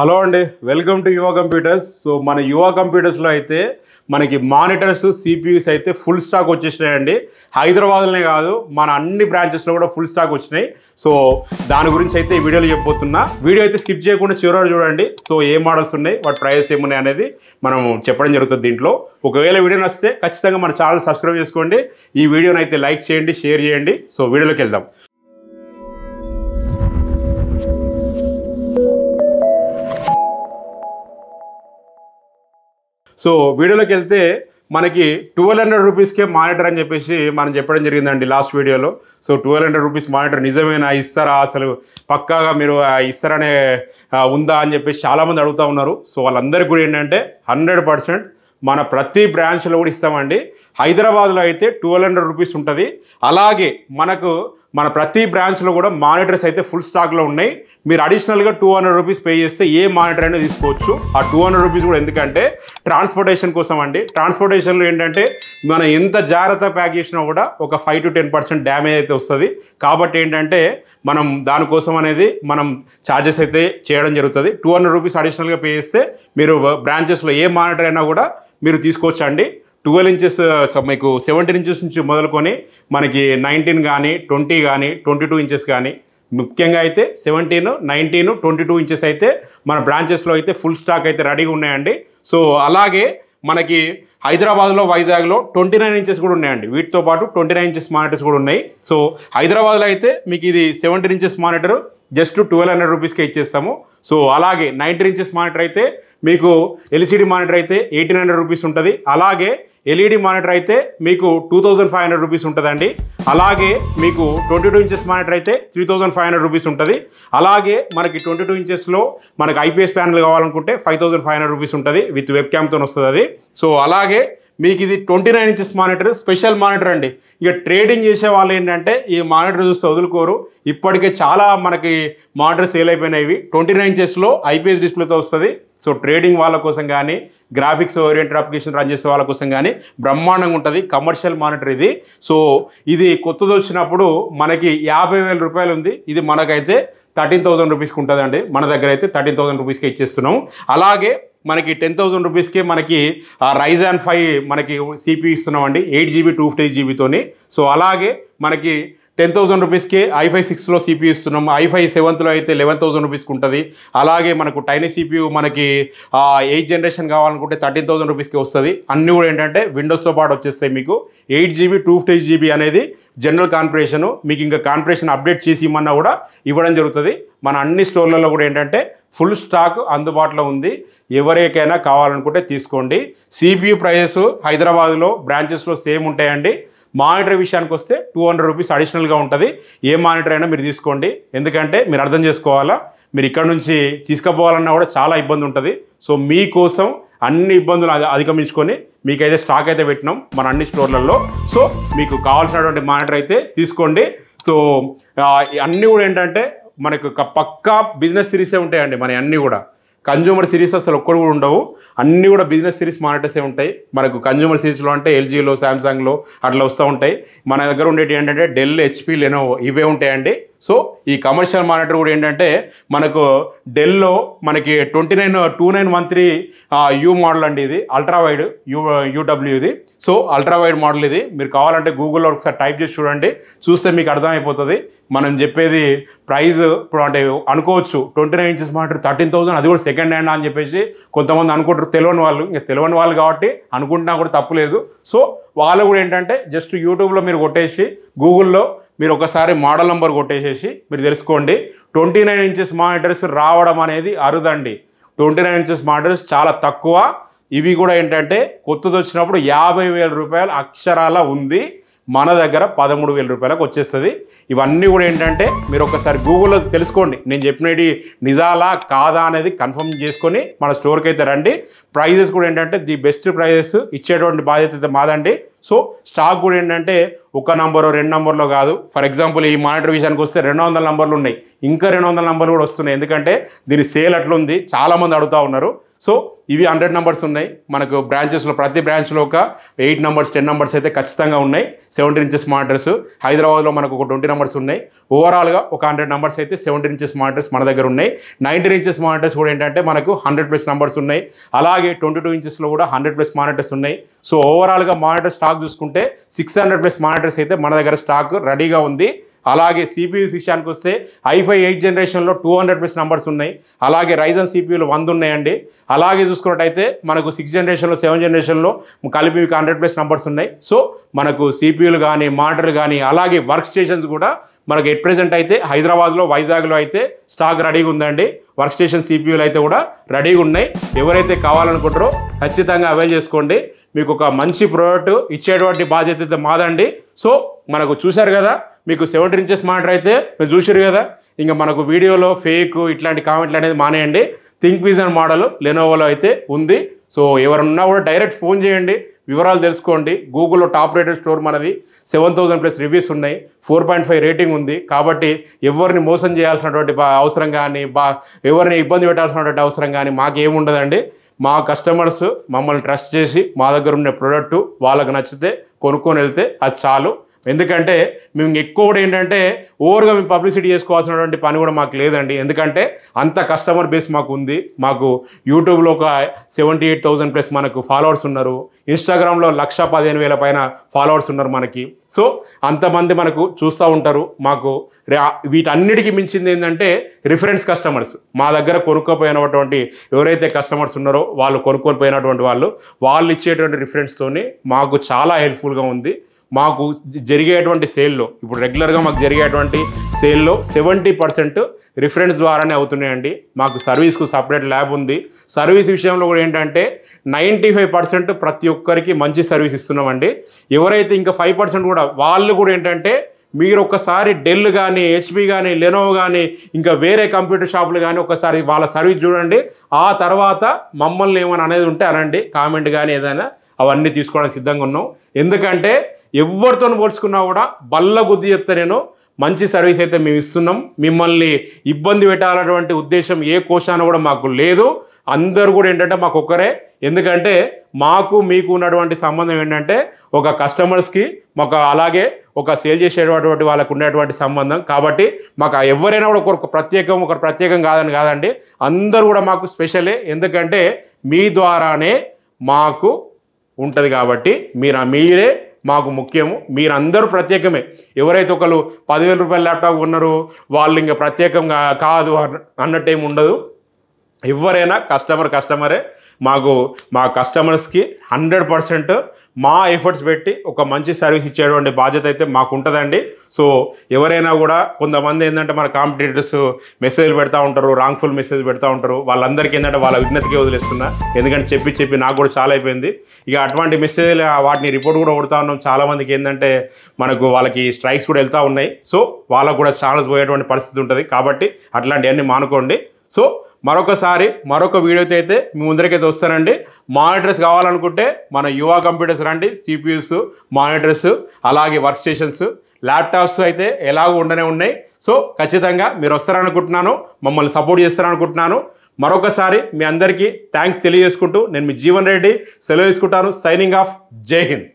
hello అండి welcome to Yuva computers so మన యువ కంప్యూటర్స్లో అయితే మనకి మానిటర్స్ సిపియూస్ అయితే ఫుల్ స్టాక్ వచ్చేసినాయండి హైదరాబాద్లోనే కాదు మన అన్ని బ్రాంచెస్లో కూడా ఫుల్ స్టాక్ వచ్చినాయి సో దాని గురించి అయితే ఈ వీడియోలో చెప్పబోతున్నా వీడియో అయితే స్కిప్ చేయకుండా చివరి చూడండి సో ఏ మోడల్స్ ఉన్నాయి వాటి ప్రైస్ ఏమున్నాయి అనేది మనం చెప్పడం జరుగుతుంది దీంట్లో ఒకవేళ వీడియో నస్తే ఖచ్చితంగా మన ఛానల్ సబ్స్క్రైబ్ చేసుకోండి ఈ వీడియోని అయితే లైక్ చేయండి షేర్ చేయండి సో వీడియోలోకి వెళ్దాం సో వీడియోలోకి వెళ్తే మనకి ట్వెల్వ్ హండ్రెడ్ రూపీస్కే మానిటర్ అని చెప్పేసి మనం చెప్పడం జరిగిందండి లాస్ట్ వీడియోలో so twelve hundred rupees monitor నిజమేనా ఇస్తారా అసలు పక్కాగా మీరు ఇస్తారనే ఉందా అని చెప్పేసి చాలామంది అడుగుతూ ఉన్నారు సో వాళ్ళందరికీ కూడా ఏంటంటే హండ్రెడ్ పర్సెంట్ మన ప్రతి బ్రాంచ్లో కూడా ఇస్తామండి హైదరాబాద్లో అయితే ట్వెల్వ్ హండ్రెడ్ రూపీస్ ఉంటుంది అలాగే మనకు మన ప్రతి బ్రాంచ్లో కూడా మానిటర్స్ అయితే ఫుల్ స్టాక్లో ఉన్నాయి మీరు అడిషనల్గా టూ హండ్రెడ్ రూపీస్ పే చేస్తే ఏ మానిటర్ అయినా తీసుకోవచ్చు ఆ టూ హండ్రెడ్ రూపీస్ కూడా ఎందుకంటే ట్రాన్స్పోర్టేషన్ కోసం అండి ట్రాన్స్పోర్టేషన్లో ఏంటంటే మనం ఎంత జాగ్రత్త ప్యాక్ చేసినా కూడా ఒక five to ten percent damage అయితే వస్తుంది కాబట్టి ఏంటంటే మనం దానికోసం అనేది మనం ఛార్జెస్ అయితే చేయడం జరుగుతుంది టూ హండ్రెడ్ రూపీస్ అడిషనల్గా పే చేస్తే మీరు బ్రాంచెస్లో ఏ మానిటర్ అయినా కూడా మీరు తీసుకోవచ్చండి ట్వెల్వ్ ఇంచెస్ మీకు సెవెంటీన్ ఇంచెస్ నుంచి మొదలుకొని మనకి నైన్టీన్ కానీ ట్వంటీ కానీ ట్వంటీ టూ ఇంచెస్ కానీ ముఖ్యంగా అయితే seventeen nineteen twenty two inches అయితే మన బ్రాంచెస్లో అయితే ఫుల్ స్టాక్ అయితే రెడీగా ఉన్నాయండి సో అలాగే మనకి హైదరాబాద్లో వైజాగ్లో ట్వంటీ నైన్ ఇంచెస్ కూడా ఉన్నాయండి వీటితో పాటు ట్వంటీ నైన్ ఇంచెస్ మానిటర్స్ కూడా ఉన్నాయి సో హైదరాబాద్లో అయితే మీకు ఇది seventeen inches monitor just twelve hundred రూపీస్కే ఇచ్చేస్తాము సో అలాగే నైన్టీన్ ఇంచెస్ మానిటర్ అయితే మీకు ఎల్సిడి మానిటర్ అయితే ఎయిటీన్ హండ్రెడ్ రూపీస్ ఉంటుంది అలాగే ఎల్ఈడి మానిటర్ అయితే మీకు two thousand five hundred rupees ఉంటుందండి అలాగే మీకు ట్వంటీ టూ ఇంచెస్ మానిటర్ అయితే three thousand five hundred rupees ఉంటుంది అలాగే మనకి ట్వంటీ టూ ఇంచెస్లో మనకి ఐపీఎస్ ప్యానల్ కావాలనుకుంటే five thousand five hundred rupees ఉంటుంది విత్ వెబ్ క్యామ్తో వస్తుంది అది సో అలాగే మీకు ఇది twenty nine inches monitor special monitor అండి ఇక ట్రేడింగ్ చేసే వాళ్ళు ఏంటంటే ఈ మానిటర్ చూస్తే వదులుకోరు ఇప్పటికే చాలా మనకి మానిటర్ సేల్ అయిపోయినాయి ట్వంటీ నైన్ ఇంచెస్లో ఐపీఎస్ డిస్ప్లేతో వస్తుంది సో ట్రేడింగ్ వాళ్ళ కోసం కానీ గ్రాఫిక్స్ ఓరియంటెడ్ అప్లికేషన్ రన్ చేసే వాళ్ళ కోసం కానీ బ్రహ్మాండంగా ఉంటుంది కమర్షియల్ మానిటర్ ఇది సో ఇది కొత్తది వచ్చినప్పుడు మనకి యాభై వేల రూపాయలు ఉంది ఇది మనకైతే థర్టీన్ థౌసండ్ రూపీస్కి ఉంటుందండి మన దగ్గర అయితే థర్టీన్ థౌసండ్ రూపీస్కి ఇచ్చేస్తున్నాం అలాగే మనకి టెన్ థౌసండ్ రూపీస్కే మనకి రైజ్ అండ్ ఫైవ్ మనకి సిపి ఇస్తున్నామండి ఎయిట్ జీబీ టూ ఫిఫ్టీ జీబీతోని సో అలాగే మనకి టెన్ థౌసండ్ రూపీస్కి ఐఫై సిక్స్లో సిపియూ ఇస్తున్నాం ఐఫై సెవెంత్లో అయితే లెవెన్ థౌసండ్ రూపీస్కి ఉంటుంది అలాగే మనకు టైనీ సిపియూ మనకి ఎయిట్ జనరేషన్ కావాలనుకుంటే థర్టీన్ థౌసండ్ రూపీస్కి వస్తుంది అన్నీ కూడా ఏంటంటే విండోస్తో పాటు వచ్చేస్తాయి మీకు eight GB two fifty GB అనేది జనరల్ కార్పొరేషన్ మీకు ఇంకా కార్పొరేషన్ అప్డేట్ చేసి ఇమ్మన్నా కూడా ఇవ్వడం జరుగుతుంది మన అన్ని స్టోర్లలో కూడా ఏంటంటే ఫుల్ స్టాక్ అందుబాటులో ఉంది ఎవరికైనా కావాలనుకుంటే తీసుకోండి సిపియూ ప్రైసెస్ హైదరాబాద్లో బ్రాంచెస్లో సేమ్ ఉంటాయండి మానిటర్ విషయానికి వస్తే టూ హండ్రెడ్ రూపీస్ అడిషనల్గా ఉంటుంది ఏ మానిటర్ అయినా మీరు తీసుకోండి ఎందుకంటే మీరు అర్థం చేసుకోవాలా మీరు ఇక్కడ నుంచి తీసుకుపోవాలన్నా కూడా చాలా ఇబ్బంది ఉంటుంది సో మీకోసం అన్ని ఇబ్బందులు అధిగమించుకొని మీకైతే స్టాక్ అయితే పెట్టినాం మన అన్ని స్టోర్లలో సో మీకు కావాల్సినటువంటి మానిటర్ అయితే తీసుకోండి సో అన్నీ కూడా ఏంటంటే మనకు పక్కా బిజినెస్ సిరీసే ఉంటాయండి మన అన్నీ కూడా కన్జ్యూమర్ సిరీస్ అసలు ఒక్కడు కూడా ఉండవు అన్నీ కూడా బిజినెస్ సిరీస్ మానిటర్సే ఉంటాయి మనకు కన్జ్యూమర్ సిరీస్లో అంటే ఎల్జీలో శాంసంగ్లో అట్లా వస్తూ ఉంటాయి మన దగ్గర ఉండేవి ఏంటంటే డెల్ హెచ్పి లెనోవో ఇవే ఉంటాయండి సో ఈ కమర్షియల్ మానిటర్ కూడా ఏంటంటే మనకు డెల్లో మనకి twenty nine two nine one three U model అండి ఇది అల్ట్రా వైడ్ యూ యూడబ్ల్యూ ఇది సో అల్ట్రా వైడ్ మోడల్ ఇది మీరు కావాలంటే గూగుల్లో ఒకసారి టైప్ చేసి చూడండి చూస్తే మీకు అర్థమైపోతుంది మనం చెప్పేది ప్రైజ్ ఇప్పుడు అంటే అనుకోవచ్చు ట్వంటీ నైన్ ఇంచెస్ మాట్లాడు థర్టీన్ థౌసండ్ అది కూడా సెకండ్ హ్యాండ్ అని చెప్పేసి కొంతమంది అనుకుంటారు తెలియని వాళ్ళు ఇంకా తెలియని వాళ్ళు కాబట్టి అనుకుంటున్నా కూడా తప్పులేదు సో వాళ్ళు కూడా ఏంటంటే జస్ట్ యూట్యూబ్లో మీరు కొట్టేసి గూగుల్లో మీరు ఒకసారి మోడల్ నెంబర్ కొట్టేసేసి మీరు తెలుసుకోండి ట్వంటీ నైన్ ఇంచెస్ మానిటర్స్ రావడం అనేది అరుదండి ట్వంటీ నైన్ ఇంచెస్ మానిటర్స్ చాలా తక్కువ ఇవి కూడా ఏంటంటే కొత్తది వచ్చినప్పుడు యాభై వేల రూపాయలు అక్షరాల ఉంది మన దగ్గర పదమూడు వేల రూపాయలకు వచ్చేస్తుంది ఇవన్నీ కూడా ఏంటంటే మీరు ఒకసారి గూగుల్లో తెలుసుకోండి నేను చెప్పినవి నిజాలా కాదా అనేది కన్ఫర్మ్ చేసుకొని మన స్టోర్కి అయితే రండి ప్రైజెస్ కూడా ఏంటంటే ది బెస్ట్ ప్రైజెస్ ఇచ్చేటువంటి బాధ్యత అయితే మాదండి సో స్టాక్ కూడా ఏంటంటే ఒక నంబరు రెండు నంబర్లో కాదు ఫర్ ఎగ్జాంపుల్ ఈ మానిటర్ విషయానికి వస్తే రెండు వందల నంబర్లు ఉన్నాయి ఇంకా రెండు వందల నంబర్లు కూడా వస్తున్నాయి ఎందుకంటే దీని సేల్ అట్లుంది చాలామంది అడుగుతూ ఉన్నారు సో ఇవి హండ్రెడ్ నెంబర్స్ ఉన్నాయి మనకు బ్రాంచెస్లో ప్రతి బ్రాంచ్లో ఒక ఎయిట్ నెంబర్స్ టెన్ నెంబర్స్ అయితే ఖచ్చితంగా ఉన్నాయి సెవెంటీ ఇంచెస్ మాటర్స్ హైదరాబాద్లో మనకు ఒక ట్వంటీ నెంబర్స్ ఉన్నాయి ఓవరాల్గా ఒక హండ్రెడ్ నెంబర్స్ అయితే సెవెంటీ ఇంచెస్ మాటర్స్ మన దగ్గర ఉన్నాయి నైన్టీన్ ఇంచెస్ మానిటర్స్ కూడా ఏంటంటే మనకు హండ్రెడ్ ప్లస్ నెంబర్స్ ఉన్నాయి అలాగే ట్వంటీ టూ ఇంచెస్లో కూడా హండ్రెడ్ ప్లస్ మానిటర్స్ ఉన్నాయి సో ఓవరాల్గా మానిటర్ స్టాక్ చూసుకుంటే సిక్స్ హండ్రెడ్ ప్లస్ మానిటర్స్ అయితే మన దగ్గర స్టాక్ రెడీగా ఉంది అలాగే సిపియు విషయానికి వస్తే ఐఫై ఎయిట్ జనరేషన్లో టూ హండ్రెడ్ ప్లస్ నంబర్స్ ఉన్నాయి అలాగే రైజన్ సిపియులు వంద ఉన్నాయండి అలాగే చూసుకున్నట్టయితే మనకు సిక్స్ జనరేషన్లో సెవెన్ జనరేషన్లో కలిపి మీకు హండ్రెడ్ ప్లస్ నంబర్స్ ఉన్నాయి సో మనకు సిపియులు కానీ మాటర్లు కానీ అలాగే వర్క్ స్టేషన్స్ కూడా మనకు ఎట్ ప్రజెంట్ అయితే హైదరాబాద్లో వైజాగ్లో అయితే స్టాక్ రెడీగా ఉందండి వర్క్ స్టేషన్ సిపియులు అయితే కూడా రెడీగా ఉన్నాయి ఎవరైతే కావాలనుకుంటారో ఖచ్చితంగా అవైల్ చేసుకోండి మీకు ఒక మంచి ప్రోడక్ట్ ఇచ్చేటువంటి బాధ్యత అయితే మాదండి సో మనకు చూశారు కదా మీకు సెవెంటీన్ ఇంచెస్ మానిటర్ అయితే మీరు చూసారు కదా ఇంకా మనకు వీడియోలో ఫేక్ ఇట్లాంటి కామెంట్లు అనేది మానేయండి థింక్ విజన్ మోడల్ లెనోవోలో అయితే ఉంది సో ఎవరున్నా కూడా డైరెక్ట్ ఫోన్ చేయండి వివరాలు తెలుసుకోండి గూగుల్లో టాప్ రేటెడ్ స్టోర్ మనది సెవెన్ థౌసండ్ ప్లస్ రివ్యూస్ ఉన్నాయి ఫోర్ పాయింట్ ఫైవ్ రేటింగ్ ఉంది కాబట్టి ఎవరిని మోసం చేయాల్సినటువంటి అవసరం కానీ బా ఎవరిని ఇబ్బంది పెట్టాల్సినటువంటి అవసరం కానీ మాకేముండదండి మా కస్టమర్స్ మమ్మల్ని ట్రస్ట్ చేసి మా దగ్గర ఉన్న ప్రోడక్ట్ వాళ్ళకు నచ్చితే కొనుక్కొని వెళ్తే అది చాలు ఎందుకంటే మేము ఎక్కువ కూడా ఏంటంటే ఓవర్గా మేము పబ్లిసిటీ చేసుకోవాల్సినటువంటి పని కూడా మాకు లేదండి ఎందుకంటే అంత కస్టమర్ బేస్ మాకు ఉంది మాకు యూట్యూబ్లో ఒక సెవెంటీ ఎయిట్ థౌసండ్ ప్లస్ మనకు ఫాలోవర్స్ ఉన్నారు ఇన్స్టాగ్రామ్లో లక్ష పదిహేను వేల పైన ఫాలోవర్స్ ఉన్నారు మనకి సో అంతమంది మనకు చూస్తూ ఉంటారు మాకు వీటన్నిటికీ మించింది ఏంటంటే రిఫరెన్స్ కస్టమర్స్ మా దగ్గర కొనుక్కోపోయినటువంటి ఎవరైతే కస్టమర్స్ ఉన్నారో వాళ్ళు కొనుక్కొని పోయినటువంటి వాళ్ళు వాళ్ళు ఇచ్చేటువంటి రిఫరెన్స్తోని మాకు చాలా హెల్ప్ఫుల్గా ఉంది మాకు జరిగేటువంటి సేల్లో ఇప్పుడు రెగ్యులర్గా మాకు జరిగేటువంటి సేల్లో సెవెంటీ పర్సెంట్ రిఫరెన్స్ ద్వారానే అవుతున్నాయండి మాకు సర్వీస్కు సపరేట్ ల్యాబ్ ఉంది సర్వీస్ విషయంలో కూడా ఏంటంటే నైంటీ ఫైవ్ పర్సెంట్ ప్రతి ఒక్కరికి మంచి సర్వీస్ ఇస్తున్నామండి ఎవరైతే ఇంకా ఫైవ్ పర్సెంట్ కూడా వాళ్ళు కూడా ఏంటంటే మీరు ఒక్కసారి డెల్ కానీ హెచ్పి కానీ లెనోవో కానీ ఇంకా వేరే కంప్యూటర్ షాపులు కానీ ఒకసారి వాళ్ళ సర్వీస్ చూడండి ఆ తర్వాత మమ్మల్ని ఏమైనా అనేది ఉంటే అనండి కామెంట్ కానీ ఏదైనా అవన్నీ తీసుకోవడానికి సిద్ధంగా ఉన్నాం ఎందుకంటే ఎవరితో పోల్చుకున్నా కూడా బల్ల గుద్ది చెప్తా నేను మంచి సర్వీస్ అయితే మేము ఇస్తున్నాం మిమ్మల్ని ఇబ్బంది పెట్టాలన్నటువంటి ఉద్దేశం ఏ కోశాన కూడా మాకు లేదు అందరూ కూడా ఏంటంటే మాకు ఒక్కరే ఎందుకంటే మాకు మీకు ఉన్నటువంటి సంబంధం ఏంటంటే ఒక కస్టమర్స్కి మాకు అలాగే ఒక సేల్ చేసేటటువంటి వాళ్ళకు ఉండేటువంటి సంబంధం కాబట్టి మాకు ఎవరైనా కూడా ఒకరు ప్రత్యేకం ఒకరు ప్రత్యేకం కాదని కాదండి అందరూ కూడా మాకు స్పెషలే ఎందుకంటే మీ ద్వారానే మాకు ఉంటుంది కాబట్టి మీరు మీరే మాకు ముఖ్యము మీరందరూ ప్రత్యేకమే ఎవరైతే ఒకరు పదివేల రూపాయల ల్యాప్టాప్ ఉన్నారో వాళ్ళు ఇంకా ప్రత్యేకంగా కాదు అన్నట్టు ఏమి ఉండదు ఎవరైనా కస్టమర్ కస్టమరే మాకు మా కస్టమర్స్కి హండ్రెడ్ పర్సెంట్ మా ఎఫర్ట్స్ పెట్టి ఒక మంచి సర్వీస్ ఇచ్చేటువంటి బాధ్యత అయితే మాకు ఉంటుందండి సో ఎవరైనా కూడా కొంతమంది ఏంటంటే మన కాంపిటేటర్స్ మెసేజ్లు పెడతా ఉంటారు రాంగ్ఫుల్ మెసేజ్ పెడతా ఉంటారు వాళ్ళందరికీ ఏంటంటే వాళ్ళ విజ్ఞతకే వదిలేస్తున్నా ఎందుకంటే చెప్పి చెప్పి నాకు కూడా చాలా అయిపోయింది ఇక అటువంటి మెసేజ్లు వాటిని రిపోర్ట్ కూడా కొడుతూ ఉన్నాం చాలామందికి ఏంటంటే మనకు వాళ్ళకి స్ట్రైక్స్ కూడా వెళ్తూ ఉన్నాయి సో వాళ్ళకు కూడా ఛానల్స్ పోయేటువంటి పరిస్థితి ఉంటుంది కాబట్టి అట్లాంటివన్నీ మానుకోండి సో మరొకసారి మరొక వీడియోతో అయితే మీ ముందరికైతే వస్తానండి మానిటర్స్ కావాలనుకుంటే మన యువా కంప్యూటర్స్ రండి సిపియూస్ మానిటర్స్ అలాగే వర్క్ స్టేషన్స్ ల్యాప్టాప్స్ అయితే ఎలాగో ఉండనే ఉన్నాయి సో ఖచ్చితంగా మీరు వస్తారనుకుంటున్నాను మమ్మల్ని సపోర్ట్ చేస్తారనుకుంటున్నాను మరొకసారి మీ అందరికీ థ్యాంక్స్ తెలియజేసుకుంటూ నేను మీ జీవన్ రెడ్డి సెలవు చేసుకుంటాను సైనింగ్ ఆఫ్ జై హింద్